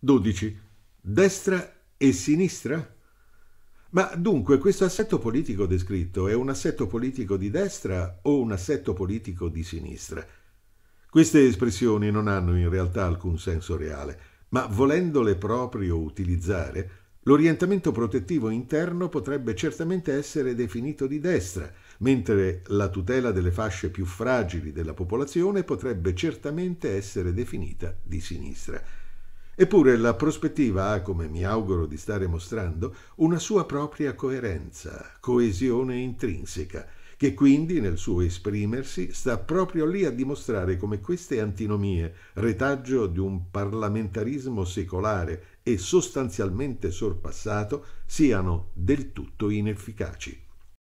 12. Destra e sinistra? Ma dunque questo assetto politico descritto è un assetto politico di destra o un assetto politico di sinistra? Queste espressioni non hanno in realtà alcun senso reale, ma volendole proprio utilizzare, l'orientamento protettivo interno potrebbe certamente essere definito di destra, mentre la tutela delle fasce più fragili della popolazione potrebbe certamente essere definita di sinistra. Eppure la prospettiva ha, come mi auguro di stare mostrando, una sua propria coerenza, coesione intrinseca, che quindi nel suo esprimersi sta proprio lì a dimostrare come queste antinomie, retaggio di un parlamentarismo secolare e sostanzialmente sorpassato, siano del tutto inefficaci.